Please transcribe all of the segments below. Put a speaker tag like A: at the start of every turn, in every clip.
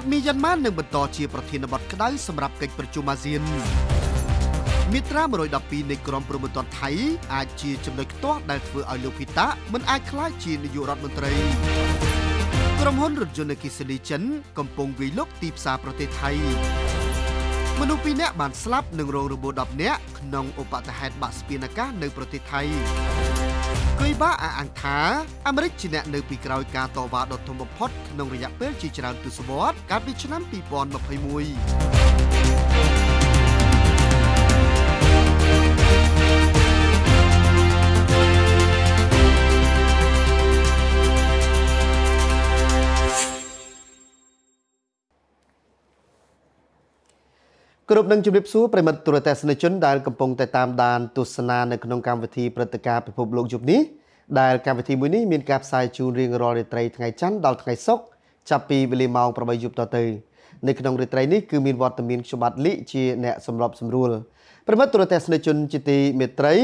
A: រដ្ឋមីយ៉ាន់ម៉ានឹងបន្តជាប្រធានបទក្តៅសម្រាប់កិច្ចប្រជុំអាស៊ានមាត្រា112នៃក្រមព្រហ្មទណ្ឌថៃអាចជាចំណុចខ្ទាស់ដែលធ្វើឲ្យលោកភីតាមិនអាចក្លាយជានាយករដ្ឋមន្ត្រីក្រុមហ៊ុនរថយន្តអគ្គិសនីចិនកំពុងវាយលុកទីផ្សារប្រទេសថៃមនុស្ស2នាក់បានស្លាប់និងរងរបួស10នាក់ក្នុងឧបទាហេតុបាក់ស្ពានអាកាសនៅប្រទេសថៃគីបាអាអង្គថាអាមេរិកជាអ្នក នៅ ពីក្រោយ ការតវ៉ាដ៏ធំបំផុតក្នុងរយៈពេលជាច្រើនទសវត្សរ៍កាលពីឆ្នាំ2021គ្រប់នឹងជម្រាបសួរប្រិមិត្តទូរទស្សនិកជនដែលកំពុងតែតាមដានទស្សនានៅក្នុងកម្មវិធីព្រឹត្តិការណ៍ពិភពលោកយប់នេះដែលកម្មវិធីមួយនេះមានការផ្សាយជូនរៀងរាល់រាត្រីថ្ងៃច័ន្ទដល់ថ្ងៃសុក្រចាប់ពីវេលាម៉ោង8យប់តទៅនៅក្នុងរាត្រីនេះគឺមានវត្តមានខ្ញុំបាទលីជាអ្នកសម្របសម្រួលប្រិមិត្តទូរទស្សនិកជនជាទីមេត្រី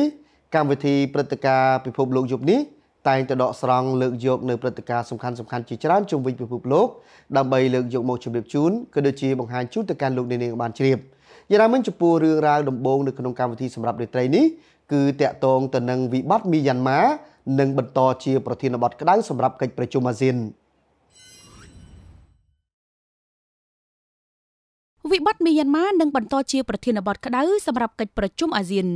A: កម្មវិធីព្រឹត្តិការណ៍ពិភពលោកយប់នេះតែងតែដកស្រង់លើកយកនៅព្រឹត្តិការណ៍សំខាន់សំខាន់ជាច្រើនជុំវិញពិភពលោកដើម្បីលើកយកមកជម្រាបជូនក៏ដូចជាបង្ហាញជូនទៅកាន់លោកអ្នកនាងបានជ្រាប។យ៉ាងណាមិញចំពោះរឿងរ៉ាវដំបូងនៅក្នុងកម្មវិធីសម្រាប់រាត្រីនេះគឺតាក់ទងទៅនឹងវិបត្តិមីយ៉ាន់ម៉ានិងបន្តជាប្រធានបទក្តៅសម្រាប់កិច្ចប្រជុំអាស៊ាន
B: វិបត្តិមីយ៉ាន់ម៉ានឹងបន្តជាប្រធានបទក្តៅសម្រាប់កិច្ចប្រជុំអាស៊ាន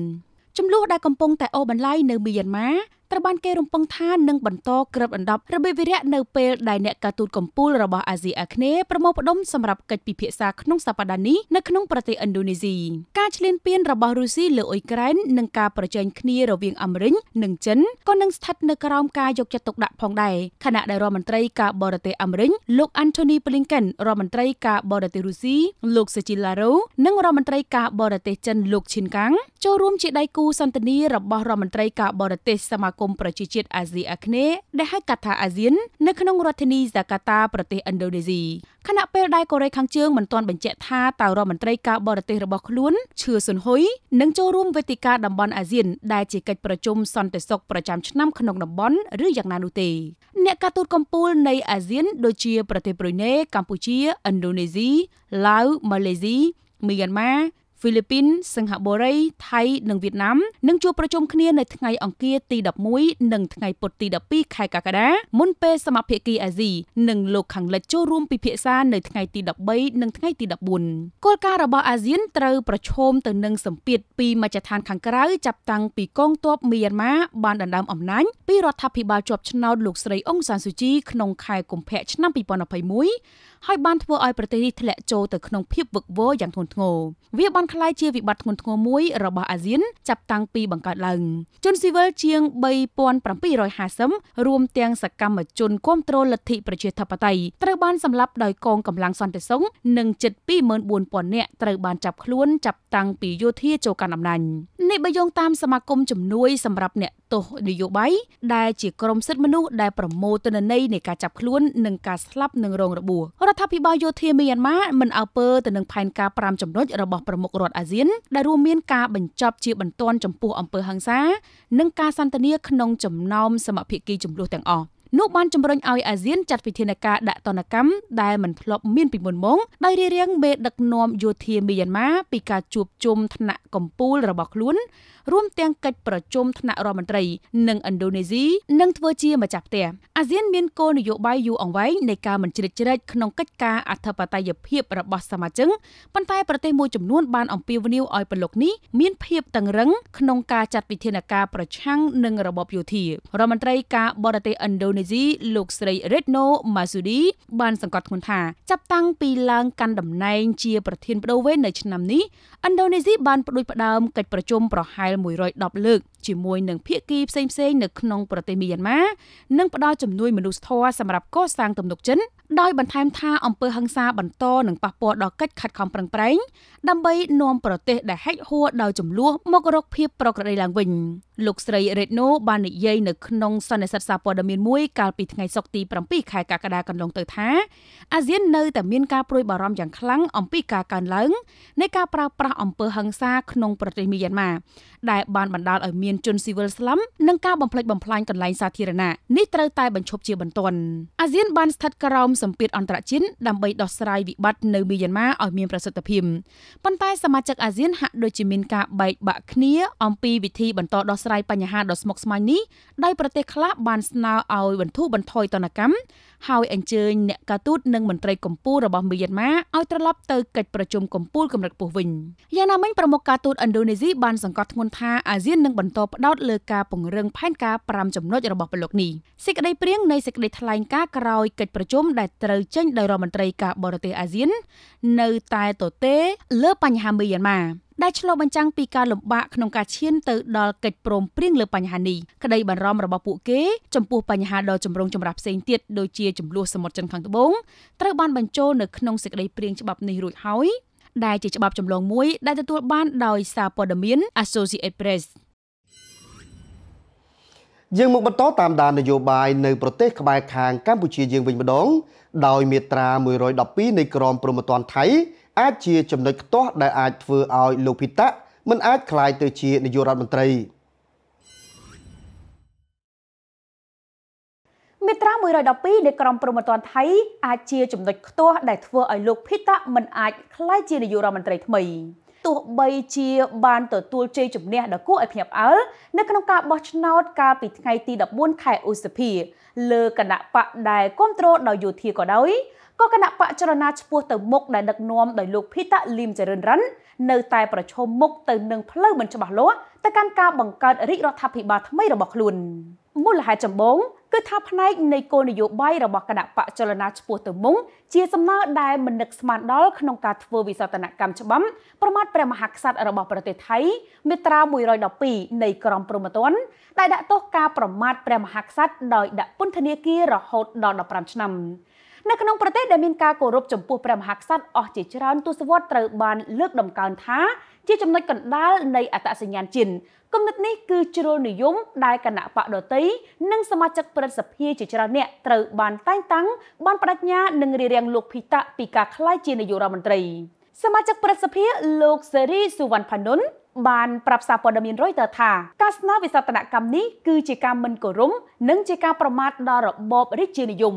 B: ចំនួនដែលកំពុងតែអូបន្លាយនៅមីយ៉ាន់ម៉ាត្រូវបានគេរំពឹងថានឹងបន្តក្រិតអណ្ដប់របៀបវិរៈនៅពេលដែលអ្នកការទូតកម្ពុជារបស់អាស៊ីអាគ្នេយ៍ប្រមូលផ្ដុំសម្រាប់កិច្ចពិភាក្សាក្នុងសប្ដាហ៍នេះនៅក្នុងប្រទេសឥណ្ឌូនេស៊ីការឈ្លានពានរបស់រុស្ស៊ីលើអ៊ុយក្រែននិងការប្រជែងគ្នារវាងអាមេរិកនិងចិនក៏នឹងស្ថិតនៅក្រោមការយកចិត្តទុកដាក់ផងដែរខណៈដែលរដ្ឋមន្ត្រីការបរទេសអាមេរិកលោក Anthony Blinken រដ្ឋមន្ត្រីការបរទេសរុស្ស៊ីលោក Sergey Lavrov និងរដ្ឋមន្ត្រីការបរទេសចិនលោក Qin Gang ចូលរួមជាដៃគូសន្ទនារបស់រដ្ឋមន្ត្រីការបរទេសសមាគមន៍ប្រជាជាតិអាស៊ីអាគ្នេយ៍ដែលហៅកាត់ថាអាស៊ាន នៅក្នុងរដ្ឋធានីហ្សាកាតាប្រទេសឥណ្ឌូនេស៊ីខណៈពេលដែលកូរ៉េខាងជើងមិនទាន់បញ្ជាក់ថាតើរដ្ឋមន្ត្រីការបរទេសរបស់ខ្លួនឈឿសុនហ៊ុយនឹងចូលរួមវេទិកាតំបន់អាស៊ាន ដែលជាកិច្ចប្រជុំសន្តិសុខប្រចាំឆ្នាំក្នុងតំបន់ឬយ៉ាងណានោះទេអ្នកការទូតកម្ពុជានៃអាស៊ាន ដូចជា ប្រទេសប្រ៊ុយណេកម្ពុជាឥណ្ឌូនេស៊ីឡាវម៉ាឡេស៊ីមីយ៉ាន់ម៉ាហ្វីលីពីនសិង្ហបុរីថៃនិងវៀតណាមនឹងជួបប្រជុំគ្នានៅថ្ងៃអង្គារទី11និងថ្ងៃពុធទី12ខែកក្កដាមុនពេលសមាភិកីអាស៊ីនិងលោកខាងលិចចូលរួមពិភាក្សានៅថ្ងៃទី13និងថ្ងៃទី14គោលការណ៍របស់អាស៊ានត្រូវប្រឈមទៅនឹងសម្ពាធពីមជ្ឈដ្ឋានខាងក្រៅចាប់តាំងពីកងទ័ពមីយ៉ាន់ម៉ាបានដណ្ដើមអំណាចពីរដ្ឋាភិបាលជាប់ឆ្នោតលោកស្រីអុងសានស៊ូជីក្នុងខែកុម្ភៈឆ្នាំ2021ហើយបានធ្វើឲ្យប្រទេសនេះធ្លាក់ចូលទៅក្នុងភាពវឹកវរយ៉ាងធ្ងន់ធ្ងរវាបានក្លាយជាវិបត្តិធ្ងន់ធ្ងរមួយរបស់អាស៊ានចាប់តាំងពីបង្កើតឡើងជនស៊ីវិលជាង3750រួមទាំងសកម្មជនគ្រប់គ្រងលទ្ធិប្រជាធិបតេយ្យត្រូវបានសម្លាប់ដោយកងកម្លាំងសន្តិសុខនិងជិត24000នាក់ត្រូវបានចាប់ខ្លួនចាប់តាំងពីយោធាចូលកាន់អំណាចនេះបើយោងតាមសមាគមជំនួយសម្រាប់អ្នកទោសនយោបាយដែលជាក្រុមសិទ្ធិមនុស្សដែលប្រមូលទិន្នន័យនៃការចាប់ខ្លួននិងការស្លាប់នឹងរងរបួសរដ្ឋាភិបាលយោធាមីយ៉ាន់ម៉ាមិនអើពើទៅនឹងផែនការ5ចំណុចរបស់ប្រមុខរដ្ឋអាស៊ានដែលរួមមានការបញ្ចប់ជាបន្ទាន់ចំពោះអំពើហិង្សា និងការសន្ទនាក្នុងចំណោមសមភាគីចំនួនទាំងអស់នោះបានជំរុញឲ្យអាស៊ានចាត់វិធានការដាក់ទណ្ឌកម្មដែលមិនធ្លាប់មានពីមុនមកដោយរារាំងមេដឹកនាំយោធាមីយ៉ាន់ម៉ាពីការជួបជុំថ្នាក់កំពូលរបស់ខ្លួនរួមទាំងកិច្ចប្រជុំថ្នាក់រដ្ឋមន្ត្រីនិងឥណ្ឌូនេស៊ីនឹងធ្វើជាម្ចាស់ផ្ទះអាស៊ានមានគោលនយោបាយយូរអង្វែងនៃការមិនជ្រៀតជ្រែកក្នុងកិច្ចការអធិបតេយ្យភាពរបស់សមាជិកប៉ុន្តែប្រទេសមួយចំនួនបានអំពាវនាវឲ្យប្រឡូកនេះមានភាពតឹងរឹងក្នុងការចាត់វិធានការប្រឆាំងនឹងរបបយោធារដ្ឋមន្ត្រីការបរទេសឥណ្ឌូនេស៊ីលោកស្រី Retno Masudi បានសង្កត់ធ្ងន់ថាចាប់តាំងពីឡើងកាន់តំណែងជាប្រធានបដូវវេននៅឆ្នាំនេះឥណ្ឌូនេស៊ីបានផ្ដួចផ្ដើមកិច្ចប្រជុំប្រហែល110លើកជាមួយនឹងភាគីផ្សេងៗនៅក្នុងប្រទេសមីយ៉ាន់ម៉ានិងផ្ដល់ជំនួយមនុស្សធម៌សម្រាប់កសាងទំនុកចិត្តដោយបន្ថែមថាអំពើហិង្សាបន្តនឹងប៉ះពាល់ដល់កិច្ចខិតខំប្រឹងប្រែងដើម្បីនាំប្រទេសដែលហែកហួរដោយចំនួនមករកភាពប្រក្រតីឡើងវិញ។លោកស្រីរ៉េតណូបាននិយាយនៅក្នុង សន្និសីទសារព័ត៌មានមួយកាលពីថ្ងៃសុក្រទី7ខែកក្កដាកន្លងទៅថាអាស៊ាននៅតែមានការព្រួយបារម្ភយ៉ាងខ្លាំងអំពីការកើនឡើងនៃការប្រើប្រាស់អំពើហិង្សាក្នុងប្រទេសមីយ៉ាន់ម៉ាដែលបានបណ្ដាលឲ្យមានជនស៊ីវិលស្លាប់និងការបំផ្លិចបំផ្លាញកន្លែងសាធារណៈនេះត្រូវតែបញ្ឈប់ជាបន្ទាន់អាស៊ានបានស្ថិតក្រោមសម្ពាធអន្តរជាតិដើម្បីដោះស្រាយវិបត្តិនៅមីយ៉ាន់ម៉ាឲ្យមានប្រសិទ្ធភាពប៉ុន្តែសមាជិកអាស៊ានហាក់ដូចជាមានការបែកបាក់គ្នាអំពីវិធីបន្តដោះស្រាយស្រ័យបញ្ហាដ៏ស្មុគស្មាញនេះដោយប្រទេសខ្លះបានស្នើឲ្យបន្ធូរបន្ថយទណ្ឌកម្មហើយអញ្ជើញអ្នកការទូតនិងមន្ត្រីកម្ពុជារបស់មីយ៉ាន់ម៉ាឲ្យត្រឡប់ទៅកិច្ចប្រជុំកម្ពុជាកម្រិតខ្ពស់វិញយ៉ាងណាមិញប្រមុខការទូតឥណ្ឌូនេស៊ីបានសង្កត់ធ្ងន់ថាអាស៊ាននឹងបន្តផ្តោតលើការពង្រឹងផែនការ5ចំណុចរបស់ប្លុកនេះសេចក្តីព្រាងនៃសេចក្តីថ្លែងការណ៍ក្រោយកិច្ចប្រជុំដែលត្រូវចេញដោយរដ្ឋមន្ត្រីការបរទេសអាស៊ាននៅតែទទេលើបញ្ហាមីយ៉ាន់ម៉ាដែលឆ្លុះបញ្ចាំងពីការលំបាកក្នុងការឈានទៅដល់កិច្ចព្រមព្រៀងលើបញ្ហានេះក្តីបារម្ភរបស់ពួកគេចំពោះបញ្ហាដ៏ចម្រូងចម្រាសផ្សេងទៀតដូចជាចំនួនសមុទ្រចិនខាងត្បូងត្រូវបានបញ្ចូលនៅក្នុងសេចក្តីព្រៀងច្បាប់នេះរួចហើយដែលជាច្បាប់ចម្លងមួយ ដែលទទួលបានដោយសារព័ត៌មាន Associated Press
A: យើងមកបន្តតាមដាននយោបាយនៅ ប្រទេសក្បែរខាងកម្ពុជាយើងវិញម្ដង ដោយមាត្រា112នៃក្រមព្រហ្មទណ្ឌថៃអាចជា ចំណុចខ្ទាស់ដែលអាចធ្វើឲ្យលោកភីតាមិនអាចក្លាយទៅជានាយករដ្ឋមន្ត្រី
B: មាត្រា112នៃក្រមព្រហ្មទណ្ឌថៃអាចជាចំណុចខ្ទាស់ដែលធ្វើឲ្យលោកភីតាមិនអាចក្លាយជានាយករដ្ឋមន្ត្រីថ្មីទោះបីជាបានទទួលជ័យជំនះដ៏គួរឲ្យភ្ញាក់ផ្អើលនៅក្នុងការបោះឆ្នោត កាលពីថ្ងៃទី14ខែឧសភាលើគណៈបកដែលគ្រប់គ្រងដោយយោធាក៏ដោយក៏គណៈបកចរណាឈ្មោះទៅមុខដែលដឹកនាំដោយលោកភីតាលីមចរិនរិននៅ តែប្រឈមមុខទៅនឹងផ្លូវមិនច្បាស់លាស់ទៅកាន់ការបង្កើតរាជរដ្ឋាភិបាលថ្មីរបស់ខ្លួនមូលហេតុចម្បង គឺថាផ្នែកនៃគោលនយោបាយរបស់គណៈបកចលនាឈ្មោះទៅមុងជាសំណើដែលមិននឹកស្មានដល់ក្នុងការធ្វើវិសោធនកម្មច្បាប់ប្រមាថព្រះមហាក្សត្ររបស់ប្រទេសថៃមាត្រា112នៃក្រមព្រហ្មទណ្ឌដែលដាក់ទោសការប្រមាថព្រះមហាក្សត្រដោយដាក់ពន្ធនាគាររហូតដល់15ឆ្នាំនៅក្នុងប្រទេសដែលមានការគោរពចំពោះព្រះមហាក្សត្រអស់ជាច្រើនទសវត្សរ៍ត្រូវបានលើកដំកើងថាជាចំណុចកណ្ដាលនៃអត្តសញ្ញាណជាតិគំនិតនេះគឺជ្រុលនិយមដែលគណៈបកដតីនិងសមាជិកព្រឹទ្ធសភាជាច្រើនអ្នកត្រូវបានតែងតាំងបានបដិញ្ញានិងរៀបរៀងលោកភីតាពីការក្លាយជានាយករដ្ឋមន្ត្រីសមាជិកព្រឹទ្ធសភាលោកសេរីសុវណ្ណផានុនបានប្រាប់សារព័ត៌មានរយទ័រថាការស្នើវិសោធនកម្មនេះគឺជាការមិនគោរពនិងជាការប្រមាថដល់របបរាជានិយម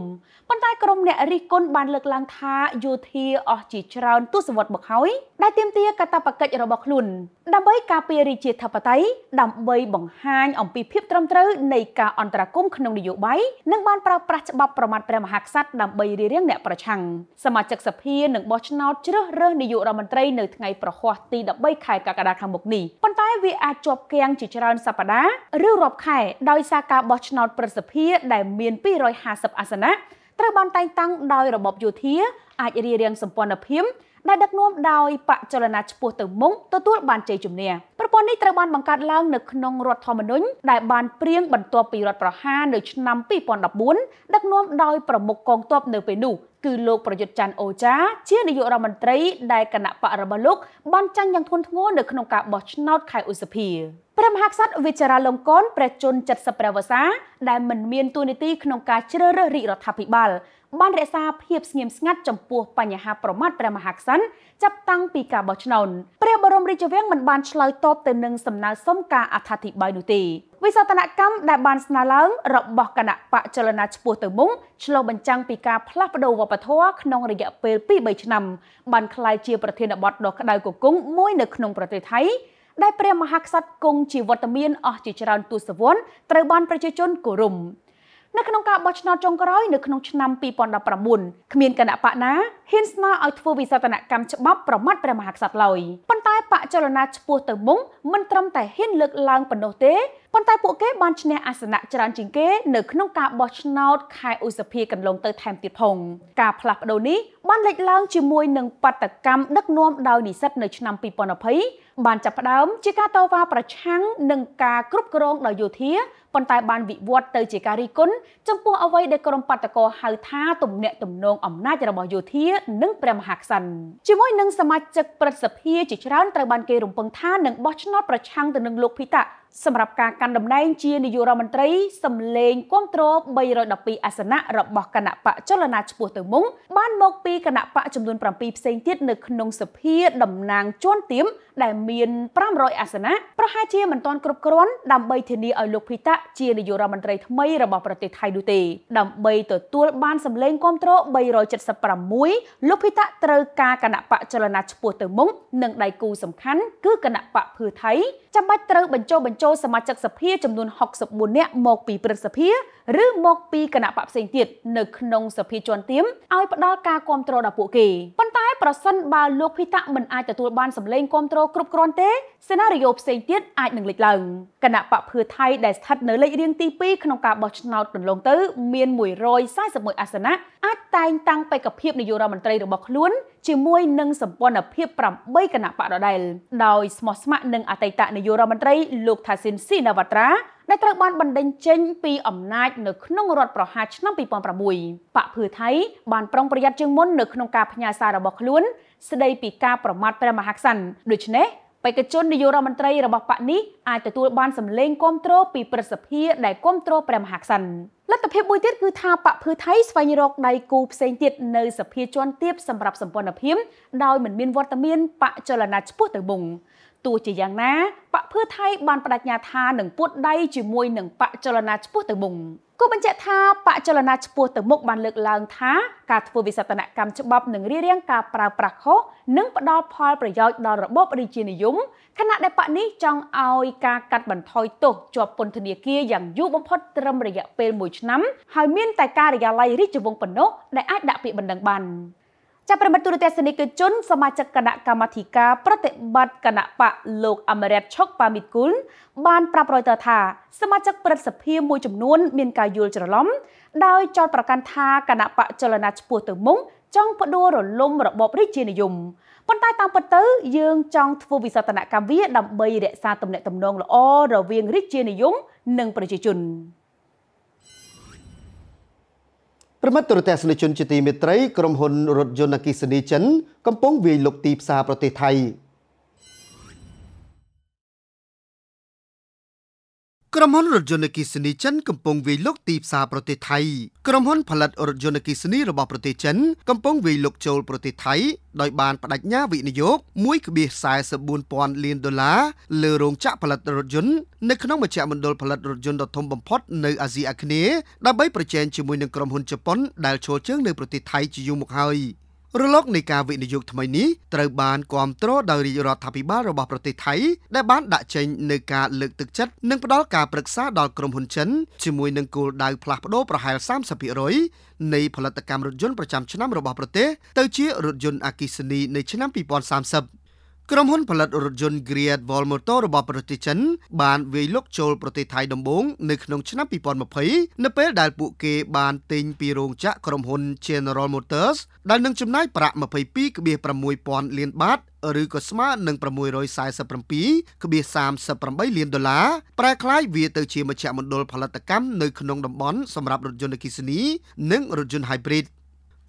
B: ប៉ុន្តែក្រុមអ្នករិះគន់បានលើកឡើងថាយោធាអស់ជាច្រើនទសវត្សរ៍មកហើយដែលទាមទារកាតព្វកិច្ចរបស់ខ្លួន ដើម្បីការពាររាជាធិបតេយ្យដើម្បីបង្ហាញអំពីភាពត្រឹមត្រូវនៃការអន្តរាគមក្នុងនយោបាយនិងបានប្រើប្រាស់ច្បាប់ប្រមាថព្រះមហាក្សត្រដើម្បីរារាំងអ្នកប្រឆាំងសមាជិកសភានឹងបោះឆ្នោតជ្រើសរើសនាយករដ្ឋមន្ត្រីនៅថ្ងៃប្រហ័សទី13ខែកក្កដាខាងមុខនេះប៉ុន្តែវាអាចជាប់គាំងជាច្រើនសប្តាហ៍ឬរាប់ខែ ដោយសារការបោះឆ្នោត ប្រសិទ្ធភាពដែលមាន250អាសនៈត្រូវបានតែងតាំងដោយរបបយោធា អាចរៀបរៀងសម្ព័ន្ធភាពដែលដឹកនាំដោយបកចលនាឆ្ពោះទៅមុខទទួលបានជ័យជំនះប្រព័ន្ធនេះត្រូវបានបង្កើតឡើងនៅក្នុងរដ្ឋធម្មនុញ្ញដែលបានព្រៀងបន្ទាប់ពីរដ្ឋប្រហារនៅឆ្នាំ2014ដឹកនាំដោយប្រមុខកងទ័ពនៅពេលនោះគឺលោកប្រយុទ្ធច័ន្ទអូចាជានាយករដ្ឋមន្ត្រីដែលគណៈបករបស់លោកបានចាញ់យ៉ាងធ្ងន់ធ្ងរនៅក្នុងការបោះឆ្នោតខែឧសភាព្រះមហាក្សត្រវិចារាលង្កនព្រះជន្ម70ព្រះវស្សាដែលមិនមានទួនាទីក្នុងការជ្រើសរើសរាជរដ្ឋាភិបាលបានរក្សាភាពស្ងៀមស្ងាត់ចំពោះបញ្ហាប្រមាថព្រះមហាក្សត្រចាប់តាំងពីការបោះឆ្នោតព្រះបរមរាជវាំងមិនបានឆ្លើយតបទៅនឹងសំណើសុំការអត្ថាធិប្បាយនោះទេវិសោធនកម្មដែលបានស្នើឡើងរបស់គណៈបកចលនាឈ្មោះទៅមុខឆ្លុះបញ្ចាំងពីការផ្លាស់ប្ដូរវប្បធម៌ក្នុងរយៈពេល2-3ឆ្នាំបានក្លាយជាប្រធានបទដ៏ក្តៅគគុងមួយនៅក្នុងប្រទេសថៃដែលព្រះមហាក្សត្រគង់ជាវត្តមាន អស់ជាច្រើនទសវត្សរ៍ត្រូវបានប្រជាជនគោរព។នៅក្នុងការបោះឆ្នោតចុងក្រោយនៅក្នុងឆ្នាំ2019គ្មានគណៈបកណាហ៊ានស្នើឲ្យធ្វើវិសោធនកម្មច្បាប់ប្រមាថព្រះមហាក្សត្រឡើយប៉ុន្តែបកចលនាឈ្មោះទៅមុខមិនត្រឹមតែហ៊ានលើកឡើងប៉ុណ្ណោះទេប៉ុន្តែពួកគេបានឈ្នះអាសនៈច្រើនជាងគេនៅក្នុងការបោះឆ្នោតខែឧសភាកន្លងទៅថែមទៀតផងការផ្លាស់ប្ដូរនេះបានលេចឡើងជាមួយនឹងបាតកម្មដឹកនាំដោយនិស្សិតនៅឆ្នាំ2020បានចាប់ផ្ដើមជាការតវ៉ាប្រឆាំងនឹងការគ្រប់គ្រងដោយយោធាប៉ុន្តែបានវិវត្តទៅជាការរិះគន់ចំពោះអ្វីដែលក្រុមបាតកោហៅថាទំនាក់ទំនងអំណាចរបស់យោធានិងព្រះមហាក្សត្រជាមួយនឹងសមាជិកព្រឹទ្ធសភាជាច្រើនត្រូវបានគេរំពឹងថានឹងបោះឆ្នោតប្រឆាំងទៅនឹងលោកភីតាសម្រាប់ការកាន់តំណែងជានាយករដ្ឋមន្ត្រីសម្លេងគ្រប់គ្រង312អាសនៈរបស់គណៈបកចលនាឈ្មោះទៅមុខបានមកពីគណៈបកចំនួន7ផ្សេងទៀតនៅក្នុងសភាតំណាងជួនទៀមដែលមាន500អាសនៈប្រហែលជាមិនទាន់គ្រប់គ្រាន់ដើម្បីធានាឲ្យលោកភីតាជានាយករដ្ឋមន្ត្រីថ្មីរបស់ប្រទេសថៃនោះទេ ដើម្បីទទួលបានសម្លេងគ្រប់គ្រង376លោកភីតាត្រូវការគណៈបកចលនាឈ្មោះទៅមុខនិងដៃគូសំខាន់គឺគណៈបកភឿថៃចាំបាច់ត្រូវបញ្ចុះបញ្ចូលសមាជិកសភាចំនួន64នាក់មកពីព្រឹទ្ធសភាឬមកពីគណៈបកផ្សេងទៀតនៅក្នុងសភាជាន់ទាមឲ្យផ្ដល់ការគ្រប់គ្រងដល់ពួកគេប៉ុន្តែប្រសិនបើលោកភីតាមិនអាចទទួលបានសម្លេងគ្រប់គ្រងគ្រប់គ្រាន់ទេសេណារីយ៉ូផ្សេងទៀតអាចនឹងលេចឡើងគណៈបកភឿថៃដែលស្ថិតនៅលេខរៀងទី2ក្នុងការបោះឆ្នោតកន្លងទៅមាន141អាសនៈអាចតែងតាំងបេក្ខភាពនាយករដ្ឋមន្ត្រីរបស់ខ្លួនជាមួយនឹងសម្ព័ន្ធភាព8គណៈបកដដែលដោយស្មោះស្ម័គ្រនឹងអតីតនាយករដ្ឋមន្ត្រី លោកថាស៊ីនស៊ីណាវ៉ាត្រាដែលត្រូវបានបណ្ដេញចេញពីអំណាចនៅក្នុងរដ្ឋប្រហារឆ្នាំ2006បកភឿថៃបានប្រុងប្រយ័ត្នជាងមុននៅក្នុងការផ្ញើសាររបស់ខ្លួនស្ដីពីការប្រមាថព្រះមហាក្សត្រដូច្នេះបេក្ខជននាយករដ្ឋមន្ត្រីរបស់បកនេះអាចទទួលបានសម្លេងគាំទ្រពីប្រសិទ្ធភាពដែលគាំទ្រព្រះមហាក្សត្រលទ្ធភាពមួយទៀតគឺថាបកភឿថៃស្វែងរកដៃគូផ្សេងទៀតនៅសភាជាន់ទាបសម្រាប់សម្ព័ន្ធភាពដោយមិនមានវត្តមានបកចលនាឆ្ពោះទៅមុខទោះជាយ៉ាងណាបកភឿថៃបានបដិញ្ញាថានឹងពួតដៃជាមួយនឹងបកចលនាឆ្ពោះទៅមុខគូបញ្ជាក់ថាបកចលនាឆ្ពោះទៅមុខបានលើកឡើងថាការធ្វើវិសតនកម្មច្បាប់នឹងរៀបរៀងការប្រើប្រាស់ខុសនិងផ្ដល់ផលប្រយោជន៍ដល់របបរាជានិយមខណៈដែលបកនេះចង់ឲ្យការកាត់បន្ថយទោសជាប់ពន្ធនាគារយ៉ាងយូរបំផុតត្រឹមរយៈពេល1ឆ្នាំហើយមានតែការរយៈល័យរាជវង្សប៉ុណ្ណោះដែលអាចដាក់ពាក្យបណ្ដឹងបានចាប់ប្រិមិត្តទូរទស្សនិកជនសមាជិកគណៈកម្មាធិការប្រតិបត្តិគណៈបកលោកអមរិតឆុកប៉ាមីតគុលបានប្រាប់រយតរថាសមាជិកព្រឹទ្ធសភាមួយចំនួនមានការយល់ច្រឡំដោយចោទប្រកាន់ថាគណៈបកចលនាឆ្ពោះទៅមុខចង់ផ្ដួលរលំរបបរាជានិយមប៉ុន្តែតាមពិតទៅយើងចង់ធ្វើវិសោធនកម្មវាដើម្បីរក្សាទំនាក់ទំនងល្អរវាងរាជានិយមនិងប្រជាជន។
A: ប្រិមិត្តទរទស្សនិកជនជាទីមេត្រី ក្រុមហ៊ុនរថយន្តអគ្គិសនីចិនកំពុងវាយលុកទីផ្សារប្រទេសថៃក្រុមហ៊ុនរថយន្តអគ្គិសនីចិនកំពុងវាយលុកទីផ្សារប្រទេសថៃក្រុមហ៊ុន ផលិតរថយន្តអគ្គិសនីរបស់ប្រទេសចិនកំពុងវាយលុកចូលប្រទេសថៃដោយបានបដិញ្ញាវិនិយោគ1.44,000លានដុល្លារលើរោងចក្រផលិតរថយន្តនៅក្នុងមជ្ឈមណ្ឌលផលិតរថយន្តដ៏ធំបំផុត នៅ អាស៊ីអាគ្នេយ៍ដើម្បីប្រជែងជាមួយនឹងក្រុមហ៊ុនជប៉ុន ដែលឈរជើងនៅប្រទេសថៃជាយូរមកហើយ។រលកនៃការវិនិយោគថ្មីនេះត្រូវបានគ្រប់គ្រងដោយរាជរដ្ឋាភិបាលរបស់ប្រទេសថៃដែលបានដាក់ចេញនូវការលើកទឹកចិត្តនិងផ្ដល់ការប្រឹក្សាដល់ក្រុមហ៊ុនចិនជាមួយនឹងគោលដៅផ្លាស់ប្ដូរប្រហែល30%នៃផលិតកម្មរថយន្តប្រចាំឆ្នាំរបស់ប្រទេសទៅជារថយន្តអគ្គិសនីនៅឆ្នាំ2030ក្រុមហ៊ុនផលិតរថយន្ត Great Wall Motor របស់ប្រទេសចិន បានវាយលុកចូលប្រទេសថៃដំបូងនៅក្នុងឆ្នាំ2020នៅពេលដែលពួកគេបានទិញពីរោងចក្រក្រុមហ៊ុន General Motors ដែលនឹងចំណាយប្រាក់22.6000លានបាតឬក៏ស្មើនឹង647.38លានដុល្លារប្រែក្លាយវាទៅជាមជ្ឈមណ្ឌលផលិតកម្មនៅក្នុងតំបន់សម្រាប់រថយន្តអគ្គិសនីនិងរថយន្ត Hybrid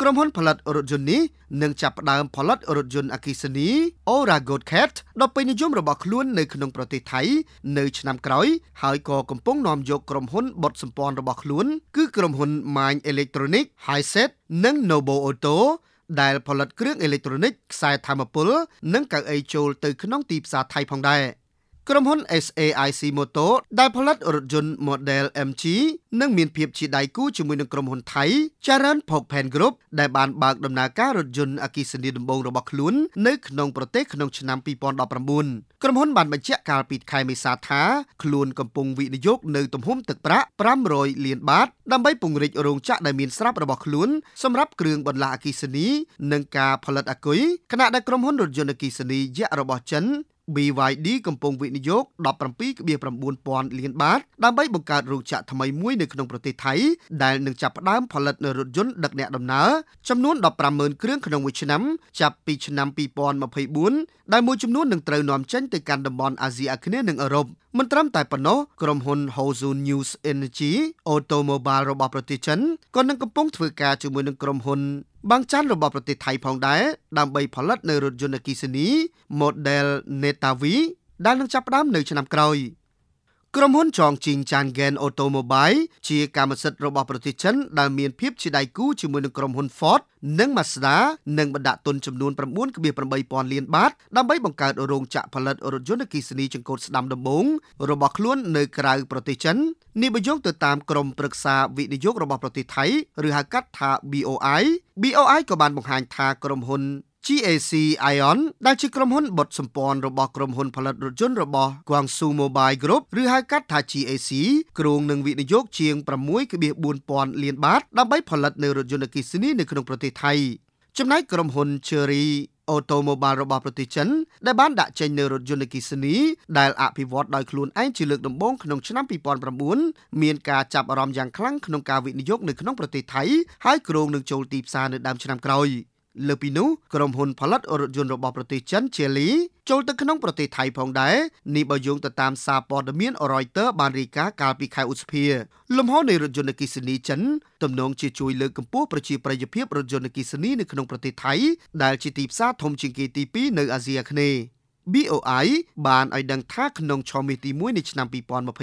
A: ក្រុមហ៊ុនផលិតរថយន្តនេះនឹងចាប់ផ្ដើមផលិតរថយន្តអគ្គិសនី Oragot Cat ដ៏ពេញនិយមរបស់ខ្លួននៅក្នុងប្រទេសថៃនៅឆ្នាំក្រោយ ហើយក៏កំពុងនាំយកក្រុមហ៊ុនបុតសម្ព័ន្ធរបស់ខ្លួនគឺក្រុមហ៊ុន Mind Electronic, Hiset និង Novo Auto ដែលផលិតគ្រឿងអេលិចត្រូនិកខ្សែធម្មពលនិងកៅអីចូលទៅក្នុងទីផ្សារថៃផងដែរ។ក្រុមហ៊ុន SAIC Moto ដែលផលិតរថយន្ត Model MG និងមានភាពជាដៃគូជាមួយនឹងក្រុមហ៊ុនថៃ Charan Phokpen Group ដែលបានបើកដំណើរការរថយន្តអគ្គិសនីដំបូងរបស់ខ្លួននៅក្នុងប្រទេសក្នុងឆ្នាំ2019ក្រុមហ៊ុនបានបញ្ជាក់កាលពីខែមេសាថាខ្លួនកំពុងវិនិយោគនៅទំហំទឹកប្រាក់500លានបាត ដើម្បីពង្រីករោងចក្រដែលមានស្រាប់របស់ខ្លួនសម្រាប់គ្រឿងបន្លាស់អគ្គិសនីនិងការផលិតអាគុយគណៈដែលក្រុមហ៊ុនរថយន្តអគ្គិសនីយៈរបស់ចិន BYD កំពុងវិនិយោគ17.9000លានបាតដើម្បីបង្កើតរោងចក្រថ្មីមួយនៅក្នុងប្រទេសថៃដែលនឹងចាប់ផ្ដើមផលិតនៅរថយន្តដឹកអ្នកដំណើរចំនួន150,000គ្រឿងក្នុងមួយឆ្នាំចាប់ពីឆ្នាំ2024ដែលមួយចំនួននឹងត្រូវនាំចេញទៅកាន់តំបន់អាស៊ីអាគ្នេយ៍និងអឺរ៉ុបមិនត្រឹមតែប៉ុណ្ណោះក្រុមហ៊ុន Hozun News Energy Automobile របស់ប្រទេសចិនក៏នឹងកំពុងធ្វើការជាមួយនឹងក្រុមហ៊ុនបាងចាន់របស់ប្រទេសថៃផងដែរដើម្បីផលិតនៅរថយន្តអគ្គិសនី Model Netavi ដែលនឹងចាប់ផ្ដើមនៅឆ្នាំក្រោយ។ក្រុមហ៊ុនចងជីងចានហ្គែនអូតូម៉ូបៃជាកម្មសិទ្ធិរបស់ប្រទេសចិនដែលមានភាពជាដៃគូជាមួយនឹងក្រុមហ៊ុន Ford និង Mazda និងបណ្ដាក់ទុនចំនួន9.8000លានបាត ដើម្បីបង្កើតរោងចក្រផលិតរថយន្តអគ្គិសនីចង្កូតស្ដាំដំបូងរបស់ខ្លួននៅក្រៅប្រទេសចិននេះបញ្យងទៅតាមក្រមព្រឹក្សាវិនិយោគរបស់ប្រទេសថៃឬហៅកាត់ថា BOI BOI ក៏បានបង្ហាញថាក្រុមហ៊ុន GAC Ion ដែលជាក្រុមហ៊ុនបុតសម្ព័ន្ធរបស់ក្រុមហ៊ុនផលិតរថយន្តរបស់ Guangsu Mobile Group ឬហៅកាត់ថា GAC គ្រោងនឹងវិនិយោគជាង6.4000លានបាត ដើម្បីផលិតនៅរថយន្តអគ្គិសនីនៅក្នុងប្រទេសថៃចំណែកក្រុមហ៊ុន Chery អូតូម៉ូបាលរបស់ប្រទេសចិនដែលបានដាក់ចេញនៅរថយន្តអគ្គិសនីដែលអភិវឌ្ឍដោយខ្លួនឯងជាលើកដំបូងក្នុងឆ្នាំ2009មានការចាប់អារម្មណ៍យ៉ាងខ្លាំងក្នុងការវិនិយោគនៅក្នុងប្រទេសថៃហើយគ្រោងនឹងចូលទីផ្សារនៅដើមឆ្នាំក្រោយ។លើពីនោះក្រុមហ៊ុនផលិតរថយន្តរបស់ប្រទេសចិនឈីលី ចូលទៅក្នុងប្រទេសថៃផងដែរនេះបើយោងទៅតាមសារព័ត៌មាន Reuters បានរាយការណ៍កាលពីខែឧសភា លំហូរនៃរថយន្តអគ្គិសនីចិនទំនងជាជួយលើកកម្ពស់ប្រជាប្រិយភាពរថយន្តអគ្គិសនីនៅក្នុងប្រទេសថៃដែលជាទីផ្សារធំជាងគេទី2នៅអាស៊ីអាគ្នេយ៍ BOI បានឲ្យដឹងថាក្នុងឆមីទី1នៃឆ្នាំ2023រ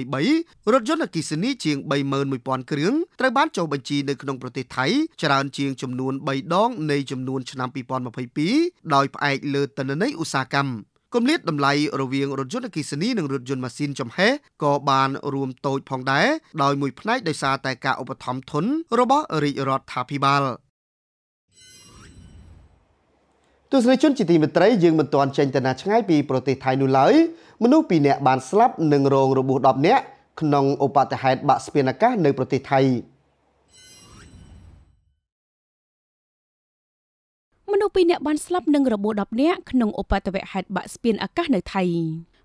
A: ថយន្តអគ្គិសនីជាង31000គ្រឿងត្រូវបានចុះបញ្ជីនៅក្នុងប្រទេសថៃច្រើនជាងចំនួន3ដងនៃចំនួន ឆ្នាំ2022ដោយផ្អែកលើទិន្នន័យឧស្សាហកម្មគម្លាតតម្លៃរវាងរថយន្តអគ្គិសនីនិងរថយន្តម៉ាស៊ីនចំហេះក៏បានរួមតូចផងដែរដោយមួយផ្នែកដោយសារតែការឧបត្ថម្ភធនរបស់រាជរដ្ឋាភិបាល។ទស្សនិកជនជាទីមេត្រីយើងមិនទាន់ចេញទៅណាឆ្ងាយពីប្រទេសថៃនោះឡើយមនុស្ស2នាក់បានស្លាប់និងរងរបួស10នាក់ក្នុងឧបត្តិហេតុបាក់ស្ពានអាកាសនៅប្រទេសថៃ
B: មនុស្ស2នាក់បានស្លាប់និងរបួស10នាក់ក្នុងឧបត្តិហេតុបាក់ស្ពានអាកាសនៅថៃ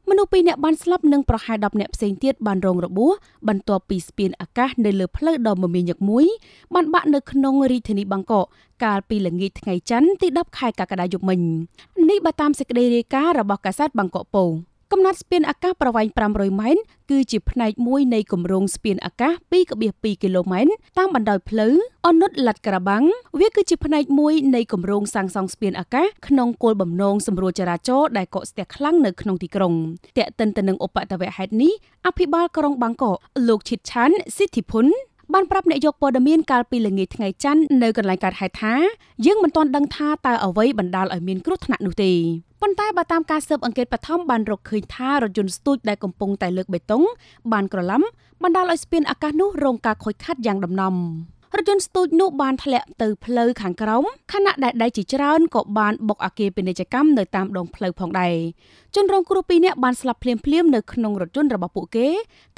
B: មនុស្សពីរនាក់បានស្លាប់និងប្រហែល10នាក់ផ្សេងទៀតបានរងរបួសបន្ទាប់ពីស្ពានអាកាស នៅលើផ្លូវដ៏មមាញឹកមួយបានបាក់នៅក្នុងរាជធានីបាងកកកាលពីល្ងាចថ្ងៃច័ន្ទទី10ខែកក្កដាយប់មិញនេះបើតាមសេចក្តីរាយការណ៍របស់កាសែតបាងកកពោកំណត់ស្ពានអាកាសប្រវែង500ម៉ែត្រគឺជាផ្នែកមួយនៃគម្រោងស្ពានអាកាស2.2គីឡូម៉ែត្រតាមបណ្ដោយផ្លូវអនុតឡាត់ក្រាបាំងវាគឺជាផ្នែកមួយនៃគម្រោងសាងសង់ស្ពានអាកាសក្នុងគោលបំណងសម្រួលចរាចរណ៍ដែលកកស្ទះខ្លាំងនៅក្នុងទីក្រុងតែកតិនទៅនឹងឧបតវៈហេតុនេះអភិបាលក្រុងបាងកកលោកឈិតឆានសិទ្ធិភុនបានប្រាប់អ្នកយកព័ត៌មានកាលពីល្ងាចថ្ងៃច័ន្ទនៅកន្លែងកើតហេតុថាយើងមិនទាន់ដឹងថាតើអ្វីបណ្ដាលឲ្យមានគ្រោះថ្នាក់នោះទេប៉ុន្តែបើតាមការស៊ើបអង្កេតបឋមបានរកឃើញថារថយន្តស្ទូចដែលកំពុងតែលើកបេតុងបានក្រឡំបណ្ដាលឲ្យស្ពានអាកាសនោះរងការខូចខាតយ៉ាងដំណំ។រថយន្តស្ទូចនោះបានធ្លាក់ទៅផ្លូវខាងក្រោមខណៈដែលដៃជាច្រើនក៏បានបុកអគារពាណិជ្ជកម្មនៅតាមដងផ្លូវផងដែរជនរងគ្រោះ2នាក់បានស្លាប់ភ្លាមៗនៅក្នុងរថយន្តរបស់ពួកគេ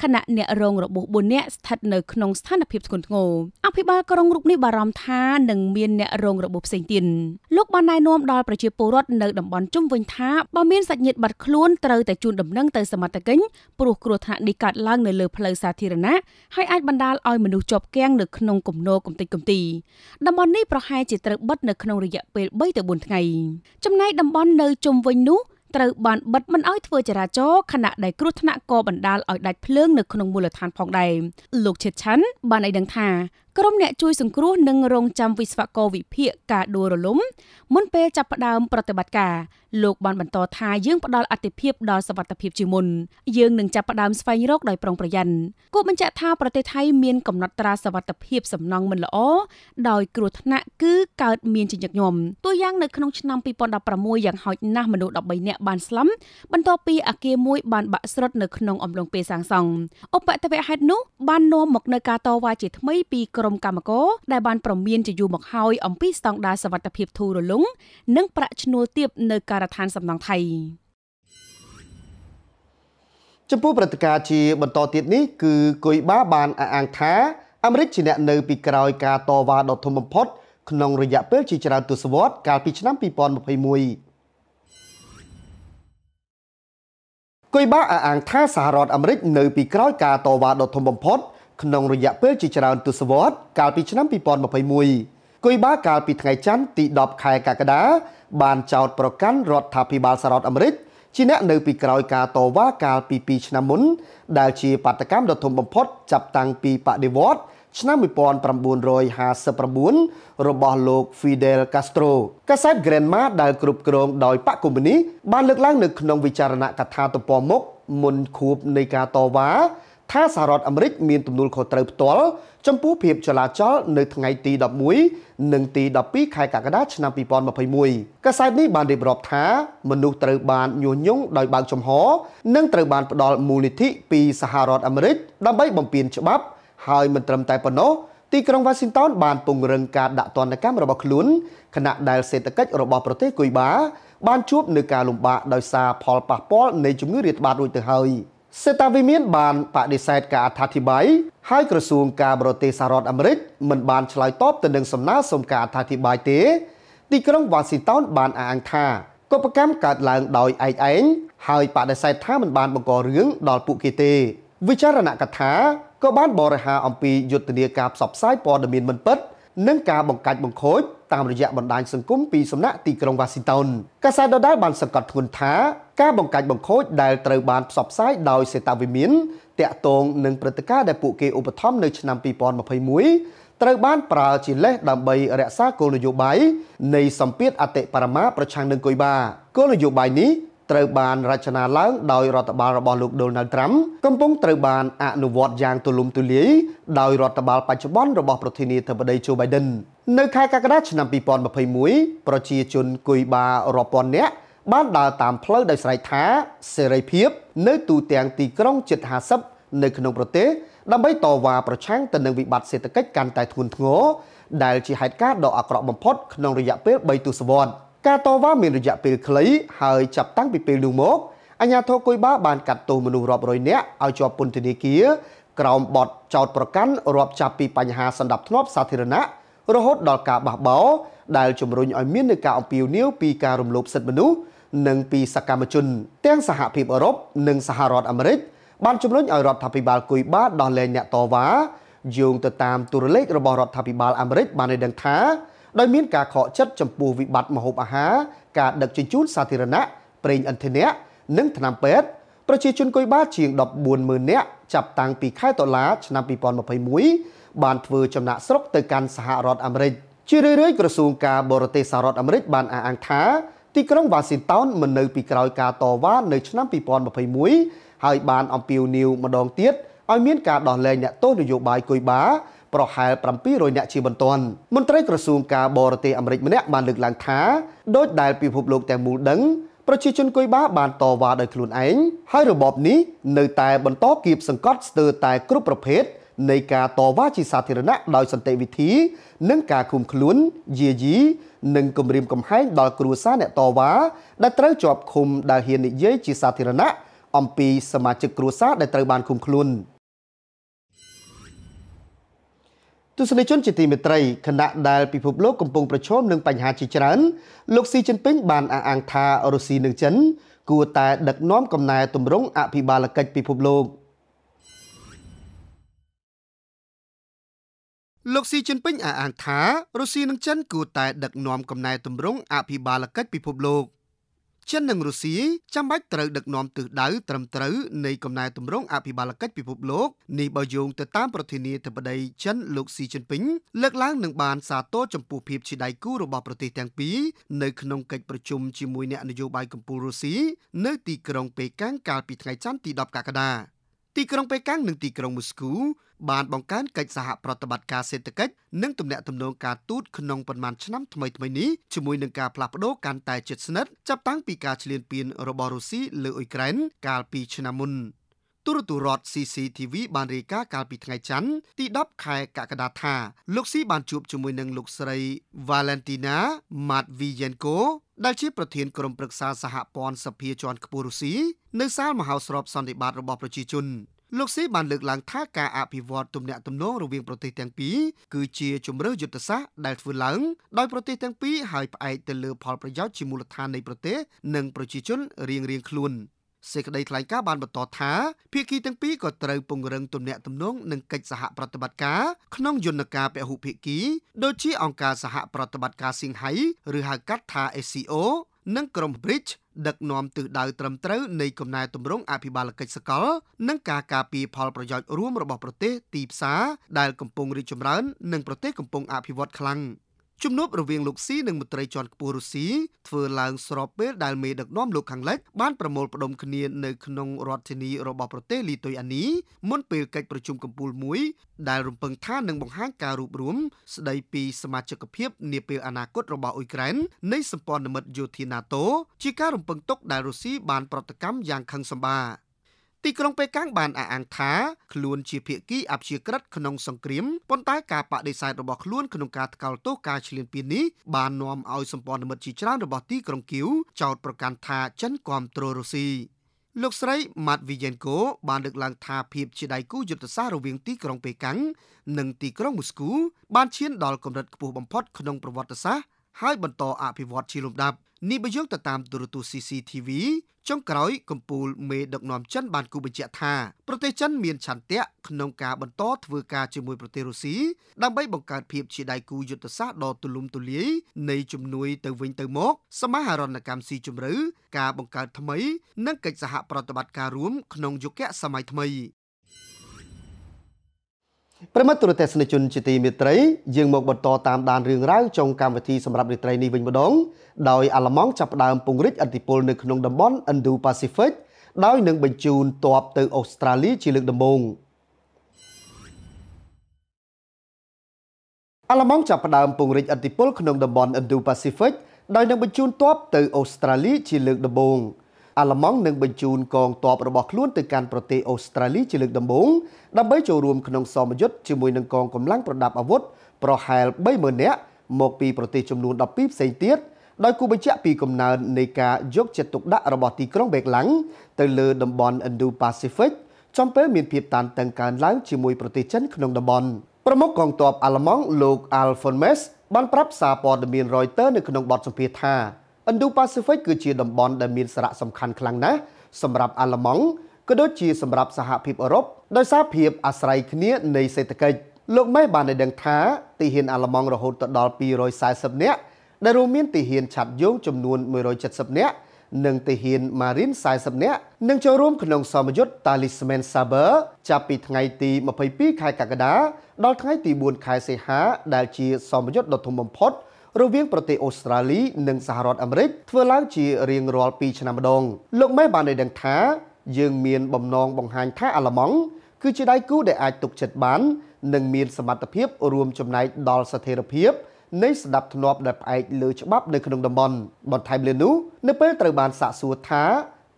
B: ខណៈអ្នករងរបួស4នាក់ស្ថិតនៅក្នុងស្ថានភាពធ្ងន់ធ្ងរអភិបាលក្រុងរូបនេះបារម្ភថានឹងមានអ្នករងរបួសផ្សេងទៀតលោកបានណែនាំដល់ប្រជាពលរដ្ឋនៅតំបន់ជុំវិញថាបើមានសាច់ញាតិបាត់ខ្លួនត្រូវតែជូនដំណឹងទៅសមត្ថកិច្ចព្រោះគ្រោះថ្នាក់នេះកើតឡើងនៅលើផ្លូវសាធារណៈហើយអាចបណ្ដាលឲ្យមនុស្សជាប់គាំងនៅក្នុងគំណូរកំតិចកំទីតំបន់នេះប្រហែលជាត្រូវបិទនៅក្នុងរយៈពេល3ទៅ4ថ្ងៃចំណែកតំបន់នៅជុំវិញនោះត្រូវបានបិទមិនឲ្យធ្វើចរាចរណ៍ខណៈដែលគ្រោះថ្នាក់ក៏បណ្ដាលឲ្យដាច់ភ្លើងនៅក្នុងមូលដ្ឋានផងដែរលោកឈិតឆាន់បានឲ្យដឹងថាក្រុមអ្នកជួយសង្គ្រោះនិងរងចាំវិស្វករវិភាគការដួលរលំមុនពេលចាប់ផ្ដើមប្រតិបត្តិការលោកបានបន្តថាយើងផ្ដល់អតិភិបដល់សវត្ថភាពជាមុនយើងនឹងចាប់ផ្ដើមស្វែងរកដោយប្រុងប្រយ័ត្នគូបញ្ជាក់ថាប្រទេសថៃមានកំណត់ត្រាសវត្ថភាពសំណង់មិនល្អដោយគ្រោះថ្នាក់គឺកើតមានជាញឹកញាប់តួយ៉ាងនៅក្នុងឆ្នាំ2016យ៉ាងហោចណាស់មនុស្ស13នាក់បានស្លាប់បន្ទាប់ពីអគារមួយបានបាក់ស្រុតនៅក្នុងអំឡុងពេលសាងសង់ឧបតវហេតុនោះបាននាំមកនូវការតវ៉ាជាថ្មីពីក្រមមកម្មករដែលបានប្រមានជាយូរមកហើយអំពីស្តង់ដារសុវត្ថិភាពធូររលុងនិងប្រាក់ឈ្នួលទាបនៅការដ្ឋានសំណង់ថៃ
A: ចំពោះព្រឹត្តិការណ៍ជាបន្តទៀតនេះ គឺគុយបាបានអះអាងថាអាមេរិកជាអ្នកនៅ ពីក្រោយការតវ៉ាដ៏ធំបំផុត ក្នុងរយៈពេលជាច្រើនទសវត្សរ៍កាលពីឆ្នាំ2021គុយបាអះអាងថាសហរដ្ឋអាមេរិក នៅ ពីក្រោយការតវ៉ាដ៏ធំបំផុតក្នុងរយៈពេលជាច្រើនទសវត្សរ៍កាលពីឆ្នាំ2021គុយបាកាលពីថ្ងៃច័ន្ទទី10ខែកក្កដាបានចោទប្រកាន់រដ្ឋាភិបាលសហរដ្ឋអាមេរិកជាអ្នកនៅពីក្រោយការតវ៉ាកាលពី2ឆ្នាំមុន ដែលជាបាតកម្មដ៏ធំបំផុតចាប់តាំងពីបដិវត្តឆ្នាំ1959របស់លោក Fidel Castro កាសែត Granma ដែលគ្រប់គ្រងដោយបកកុម្មុយនីបានលើកឡើងនៅក្នុងវិចារណកថាទំព័រមុខមុនខួបនៃការតវ៉ាថាសហរដ្ឋអាមេរិកមានទំនួលខុសត្រូវផ្ទាល់ចំពោះភាពចលាចលនៅថ្ងៃទី11និងទី12ខែកក្កដាឆ្នាំ2021កាសែតនេះបានរៀបរាប់ថាមនុស្សត្រូវបានញុះញង់ដោយបើកចំហនិងត្រូវបានផ្ដល់មូលនិធិពីសហរដ្ឋអាមេរិកដើម្បីបំពានច្បាប់ហើយមិនត្រឹមតែប៉ុណ្ណោះទីក្រុង Washington បានពង្រឹងការដាក់ទណ្ឌកម្មរបស់ខ្លួនខណៈដែលសេដ្ឋកិច្ចរបស់ប្រទេសគុយបា បានជួបនឹងការលំបាកដោយសារផលប៉ះពាល់នៃជំងឺរាតត្បាតរួចទៅហើយ។សេតាវិមានបានបដិសេធការអត្ថាធិប្បាយហើយក្រសួងការបរទេសសហរដ្ឋអាមេរិកមិនបានឆ្លើយតបទៅនឹងសំណើសុំការអត្ថាធិប្បាយទេទីក្រុង Washington បានអះអាងថាកុបកម្មកើតឡើងដោយឯកឯងហើយបដិសេធថាមិនបានបង្ករឿងដល់ពួកគេទេវិចារណកថាក៏បានបរិហាអំពីយុទ្ធនាការផ្សព្វផ្សាយព័ត៌មានមិនពិត និងការបង្កាច់បង្ខូចតាមរយៈបណ្ដាញសង្គមពីសំណាក់ទីក្រុង Washington កាសែតដដែលបានសង្កត់ធ្ងន់ថាការបង្កាច់បង្ខូចដែលត្រូវបានផ្សព្វផ្សាយដោយសេតាវិមានតាក់ទងនឹងព្រឹត្តិការណ៍ដែលពួកគេឧបត្ថម្ភនៅឆ្នាំ2021ត្រូវបានប្រើជាលេសដើម្បីរក្សាគោលនយោបាយនៃសម្ពាធអតិបរមាប្រឆាំងនឹងគុយបាគោលនយោបាយនេះត្រូវបានរចនាឡើងដោយរដ្ឋបាលរបស់លោក Donald Trump កំពុងត្រូវបានអនុវត្តយ៉ាងទូលំទូលាយដោយរដ្ឋបាលបច្ចុប្បន្នរបស់ប្រធានាធិបតី Joe Biden នៅខែកក្កដាឆ្នាំ2021ប្រជាជនគុយបារាប់ពាន់នាក់បានដើរតាមផ្លូវដោយស្រែកថាសេរីភាព នៅ ទូទាំងទីក្រុងជិត50នៅ ក្នុងប្រទេសដើម្បីតវ៉ាប្រឆាំងទៅនឹងវិបត្តិសេដ្ឋកិច្ចកាន់តែធ្ងន់ធ្ងរដែលជាហេតុការណ៍ដ៏អាក្រក់បំផុត ក្នុងរយៈពេល3ទសវត្សរ៍ការតវ៉ាមានរយៈពេលខ្លី ហើយចាប់តាំងពីពេលនោះមកអញ្ញាធរគុយបាបានកាត់ទោសមនុស្សរាប់រយនាក់ឲ្យជាប់ពន្ធនាគារក្រោមបទចោទប្រកាន់រាប់ចាប់ពីបញ្ហាសន្តិភាពសាធារណៈរហូតដល់ការបះបោរដែលជំរុញឲ្យមាននឹងការអំពាវនាវពីការរំលោភសិទ្ធិមនុស្សនិងពីសកម្មជនទាំងសហភាពអឺរ៉ុបនិងសហរដ្ឋអាមេរិកបានជំរុញឲ្យរដ្ឋាភិបាលគុយបាដោះលែងអ្នកតវ៉ាយោងទៅតាមទូរលេខរបស់រដ្ឋាភិបាលអាមេរិកបានឲ្យដឹងថាដោយមានការខកចិត្តចំពោះវិបត្តិម្ហូបអាហារការដឹកជញ្ជូនសាធារណៈប្រេងឥន្ធនៈនិងថ្នាំពេទ្យប្រជាជនកុយបាជាង140,000នាក់ចាប់តាំងពីខែតុលាឆ្នាំ2021បានធ្វើចំណាក់ស្រុកទៅកាន់សហរដ្ឋអាមេរិកជារឿយៗក្រសួងការបរទេសសហរដ្ឋអាមេរិកបានអះអាងថា ទីក្រុងវ៉ាស៊ីនតោនមិននៅពីក្រោយការតវ៉ានៅឆ្នាំ2021ហើយបានអំពាវនាវម្ដងទៀតឲ្យមានការដោះលែងអ្នកទោសនយោបាយគុយបាប្រហែល700នាក់ជាបន្ទាន់មន្ត្រីក្រសួងការបរទេសអាមេរិកម្នាក់បានលើកឡើងថាដោយដែលពិភពលោកទាំងមូលដឹងប្រជាជនកុយបាបានតវ៉ាដោយខ្លួនឯងហើយរបបនេះនៅតែបន្តគៀបសង្កត់ស្ទើរតែ គ្រប់ប្រភេទនៃការតវ៉ាជាសាធារណៈដោយសន្តិវិធី និងការឃុំខ្លួនយាយីនិង គម្រាមកំហែងដល់គ្រួសារអ្នកតវ៉ាដែលត្រូវជាប់ឃុំដែលហ៊ាននិយាយជាសាធារណៈអំពីសមាជិកគ្រួសារដែលត្រូវបានឃុំខ្លួន។ទស្សនិកជនជាទីមេត្រីខណៈដែលពិភពលោកកំពុងប្រឈមនឹងបញ្ហាជាច្រើន លោកស៊ីជីនពីងបានអះអាងថារុស្ស៊ីនិងចិនគួរតែដឹកនាំកំណែទម្រង់អភិបាលកិច្ចពិភពលោកលោកស៊ីជីនពីងអះអាងថារុស្ស៊ីនិងចិនគួរតែដឹកនាំកំណែទម្រង់អភិបាលកិច្ចពិភពលោកចិននិងរុស្ស៊ីចាំបាច់ត្រូវដឹកនាំទិសដៅ ត្រឹមត្រូវនៃកំណែទម្រង់អភិបាលកិច្ចពិភពលោកនេះបើយោងទៅតាមប្រធានាធិបតីចិនលោកស៊ីជីនពីងលើកឡើងនឹងបានសាទរចំពោះភាពជាដៃគូរបស់ប្រទេសទាំងពីរនៅក្នុងកិច្ចប្រជុំជាមួយអ្នកនយោបាយកម្ពុជារុស្ស៊ីនៅទីក្រុងប៉េកាំងកាលពីថ្ងៃច័ន្ទទី10កក្កដាទីក្រុងប៉េកាំងនិងទីក្រុងមូស្គូបានបង្កើនកិច្ចសហប្រតិបត្តិការសេដ្ឋកិច្ចនិងទំនាក់ទំនងការទូតក្នុងប៉ុន្មានឆ្នាំថ្មីៗនេះជាមួយនឹងការផ្លាស់ប្តូរកាន់តែជិតស្និទ្ធចាប់តាំងពីការឈ្លានពានរបស់រុស្ស៊ីលើអ៊ុយក្រែនកាលពីឆ្នាំមុនទូរទស្សន៍រដ្ឋ CCTV បានរាយការណ៍កាលពីថ្ងៃច័ន្ទទី10ខែកក្កដាថាលោកស៊ីបានជួបជាមួយនឹងលោកស្រី Valentina Matvienko ដែលជាប្រធានក្រុមប្រឹក្សាសហព័ន្ធសភាជាន់ខ្ពស់រុស្ស៊ីនៅសាលមហោស្រពសន្និបាតរបស់ប្រជាជនលោកស៊ីបានលើកឡើងថាការអភិវឌ្ឍទំនាក់ទំនងរវាងប្រទេសទាំងពីរគឺជាជំរើសយុទ្ធសាស្ត្រដែលធ្វើឡើងដោយប្រទេសទាំងពីរហើយផ្អែកទៅលើផលប្រយោជន៍ជាមូលដ្ឋាននៃប្រទេសនិងប្រជាជនរៀងៗខ្លួន។សេចក្តីថ្លែងការណ៍បានបន្តថាភាគីទាំងពីរក៏ត្រូវពង្រឹងទំនាក់ទំនងនិងកិច្ចសហប្រតិបត្តិការក្នុងយន្តការពហុភាគីដូចជាអង្គការសហប្រតិបត្តិការសៀងហៃឬហៅកាត់ថា ACO និងក្រុម BRICS ដឹកនាំទិសដៅត្រឹមត្រូវនៃគំណែទម្រង់អភិបាលកិច្ចសកលនិងការការពារផលប្រយោជន៍រួមរបស់ប្រទេសទីផ្សារដែលកំពុងរីកចម្រើននិងប្រទេសកំពុងអភិវឌ្ឍខ្លាំង។ជំនួបរវាងលោកស៊ីនិងមន្ត្រីជាន់ខ្ពស់រុស្ស៊ីធ្វើឡើងស្របពេលដែលមេដឹកនាំលោកខាងលិចបានប្រមូលផ្តុំគ្នានៅក្នុងរដ្ឋធានីរបស់ប្រទេសលីទុយអានីមុនពេលកិច្ចប្រជុំកំពូលមួយ ដែលរំពឹងថានឹងបង្ហាញការរួបរวมស្ដីពីសមាជិកភាពនាពេលអនាគតរបស់អ៊ុយក្រែននៃសម្ព័ន្ធមិត្តយោធា NATO ជាការរំពឹងទុកដែលរុស្ស៊ីបានប្រតិកម្មយ៉ាងខឹងសម្បារទីក្រុងប៉េកាំងបានអះអាងថាខ្លួនជាភាគីអព្យាក្រឹតក្នុងសង្គ្រាមប៉ុន្តែការបដិសេធរបស់ខ្លួនក្នុងការថ្កោលទោសការឈ្លានពាននេះបាននាំឲ្យសម្ព័ន្ធមិត្តជាច្រើនរបស់ទីក្រុងគៀវចោទប្រកាន់ថាចិនគាំទ្ររុស្ស៊ីលោកស្រី Matt Vijenko បានលើកឡើងថាភាពជាដៃគូយុទ្ធសាស្ត្ររវាងទីក្រុងប៉េកាំងនិងទីក្រុងមូស្គូ បានឈានដល់កម្រិតខ្ពស់បំផុតក្នុងប្រវត្តិសាស្ត្រហើយបន្តអភិវឌ្ឍជាលំដាប់នេះបើយើងទៅតាមទូរទស្សន៍ CCTV ចុងក្រោយកម្ពុជាមេដឹកនាំចិនបានគូបញ្ជាក់ថាប្រទេសចិនមានឆន្ទៈក្នុងការបន្តធ្វើការជាមួយប្រទេសរុស្ស៊ីដើម្បីបង្កើតភាពជាដៃគូយុទ្ធសាស្ត្រដ៏ទូលំទូលាយនៃជំនួយទៅវិញទៅមកសមាហរណកម្មស៊ីជម្រៅការបង្កើតថ្មីនិងកិច្ចសហប្រតិបត្តិការរួមក្នុងយុគសម័យថ្មីប្រិមត្តទស្សនិកជនជាទីមេត្រីយើងមកបន្តតាមដានរឿងរ៉ាវចុងកម្មវិធីសម្រាប់រាត្រីនេះវិញម្ដងដោយអាឡម៉ង់ចាប់ផ្ដើមពង្រីកអធិបុលនៅក្នុងតំបន់ Indo-Pacific ដោយនឹងបញ្ជូនទ័ពទៅអូស្ត្រាលីជាលើកដំបូងអាឡម៉ង់ចាប់ផ្ដើមពង្រីកអធិបុលក្នុងតំបន់ Indo-Pacific ដោយនឹងបញ្ជូនទ័ពទៅអូស្ត្រាលីជាលើកដំបូង។អាល្លឺម៉ង់នឹងបញ្ជូនកងទ័ពរបស់ខ្លួនទៅកាន់ប្រទេសអូស្ត្រាលីជាលើកដំបូងដើម្បីចូលរួមក្នុងសមយុទ្ធជាមួយនឹងកងកម្លាំងប្រដាប់អាវុធប្រហែល30000នាក់មកពីប្រទេសចំនួន12ផ្សេងទៀតដោយគូបញ្ជាក់ពីកំណើននៃការយកចិត្តទុកដាក់របស់ទីក្រុងបេកឡាំងទៅលើតំបន់ Indo-Pacific ចំពេលមានភាពតានតឹងកើនឡើងជាមួយប្រទេសចិនក្នុងតំបន់ប្រមុខកងទ័ពអាល្លឺម៉ង់លោក Alphonse បានប្រាប់សារព័ត៌មាន Reuters នៅក្នុងបទសម្ភាសន៍ថា Indo-Pacific គឺជាតំបន់ដែលមានសារៈសំខាន់ខ្លាំងណាស់សម្រាប់អាល្លឺម៉ង់ក៏ដូចជាសម្រាប់សហភាពអឺរ៉ុបដោយសារភាពអាស្រ័យគ្នានៃសេដ្ឋកិច្ចលោកមេបានដឹងថាទីហ៊ានអាល្លឺម៉ង់រហូតដល់240នាក់ដែលរួមមានទីហ៊ានឆាត់យងចំនួន170នាក់និងទាហានម៉ារីន40នាក់នឹងចូលរួមក្នុងសមយុទ្ធ Talisman Saber ចាប់ពីថ្ងៃទី22ខែកក្កដា ដល់ថ្ងៃទី4ខែសីហាដែលជាសមយុទ្ធដ៏ធំបំផុតរវាងប្រទេសអូស្ត្រាលីនិងសហរដ្ឋអាមេរិកធ្វើឡើងជារៀងរាល់2ឆ្នាំម្ដងលោកម៉េបានបានដឹងថាយើងមានបំណងបង្ហាញថាអាល្លឺម៉ង់គឺជាដៃគូដែលអាចទុកចិត្តបាន និងមានសមត្ថភាពរួមចំណែកដល់ស្ថិរភាពនៃស្ដាប់ធ្នាប់ដែលផ្អែកលើច្បាប់នៅក្នុងតំបន់បន្ថែមលើនោះនៅពេលត្រូវបានសាកសួរថា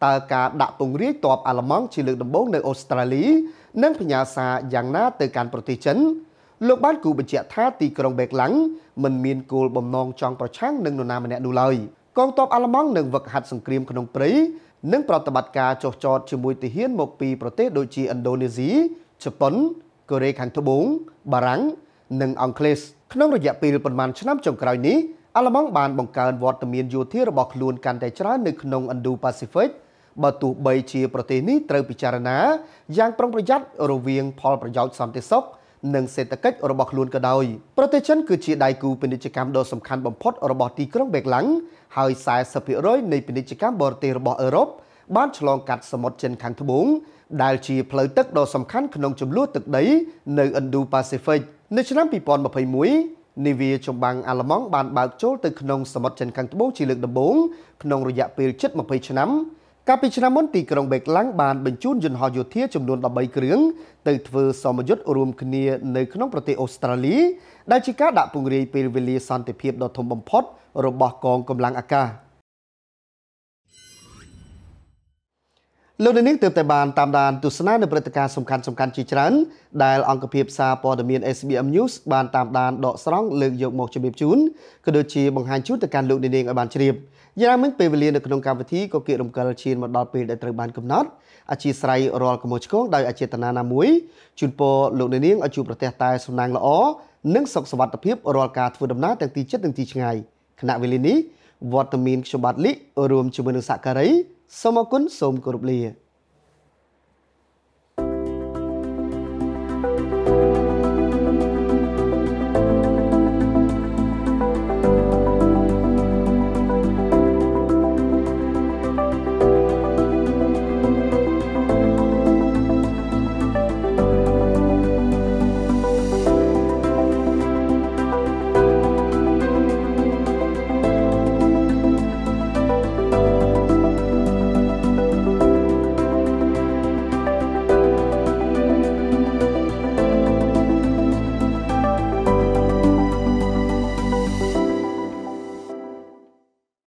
A: តើការដាក់ពង្រាយទ័ពអាល្លឺម៉ង់ជាលើកដំបូងនៅអូស្ត្រាលី និងផ្ញើសារយ៉ាងណាទៅកាន់ប្រទេសចិនលោកបានគូបញ្ជាក់ថាទីក្រុងបេកឡាំងមិនមានគោលបំណងចង់ប្រឆាំងនឹងនរណាម្នាក់នោះឡើយកងទ័ពអាល្លឺម៉ង់នឹងវឹកហាត់សង្គ្រាមក្នុងព្រៃនិងប្រតិបត្តិការចោះចតជាមួយទាហាន មកពីប្រទេសដូចជាឥណ្ឌូនេស៊ីជប៉ុនកូរ៉េខាងត្បូង បារាំងនិងអង់គ្លេសក្នុងរយៈពេលប្រមាណឆ្នាំចុងក្រោយនេះអាល្លឺម៉ង់បានបង្កើនវត្តមានយោធារបស់ខ្លួនកាន់តែច្រើននៅក្នុង Indo-Pacific បើទោះបីជាប្រទេសនេះត្រូវពិចារណាយ៉ាងប្រុងប្រយ័ត្នរវាង ផលប្រយោជន៍សន្តិសុខនិងសេដ្ឋកិច្ចរបស់ខ្លួនក៏ដោយ ប្រទេសចិនគឺជាដៃគូពាណិជ្ជកម្មដ៏សំខាន់បំផុតរបស់ទីក្រុងបេកឡាំងហើយ40%នៃពាណិជ្ជកម្មបរទេសរបស់អឺរ៉ុបបានឆ្លងកាត់សមុទ្រចិនខាងត្បូងដែលជាផ្លូវទឹកដ៏សំខាន់ក្នុងចំនួនទឹកដីនៅ Indo-Pacific នៅឆ្នាំ2021នាវាចម្បាំងអាល្លឺម៉ង់បានបើកចូលទៅក្នុងសមុទ្រចិនខាងត្បូងជាលើកដំបូងក្នុងរយៈពេលជិត20ឆ្នាំកាលពីឆ្នាំមុនទីក្រុងបេកឡាំងបានបញ្ជូនយន្តហោះយោធាចំនួន13គ្រឿងទៅធ្វើសមយុទ្ធរួមគ្នានៅក្នុងប្រទេសអូស្ត្រាលីដែលជាការដាក់ពង្រាយពេលវេលាសន្តិភាពដ៏ធំបំផុតរបស់កងកម្លាំងអាកាសលោកនាងទើបតែបានតាមដានទស្សនានៅព្រឹត្តិការណ៍សំខាន់សំខាន់ជាច្រើនដែលអង្គភាពសារព័ត៌មាន SBM News បានតាមដានដកស្រង់លើកយកមកជម្រាបជូនក៏ដូចជាបង្ហាញជូនទៅកាន់លោកនាងឲ្យបានជ្រាប។យ៉ាងមិនពេលវេលានៅក្នុងកម្មវិធីក៏គៀករំកិលឈានមកដល់ពេលដែលត្រូវបានកំណត់អធិស្ឋៃរាល់កម្ពុជាឆ្កងដោយអចេតនាណាមួយជូនពរលោកនាងឲ្យជួបប្រទះតែសំណាងល្អនិងសុខសวัสดิភាពរាល់ការធ្វើដំណើរទាំងទីជិតនិងទីឆ្ងាយគណៈវេលានេះវត្តមានខ្ញុំបាទលីរួមជាមួយនឹងសក្ការីសូមអគុណសូមគោរពលា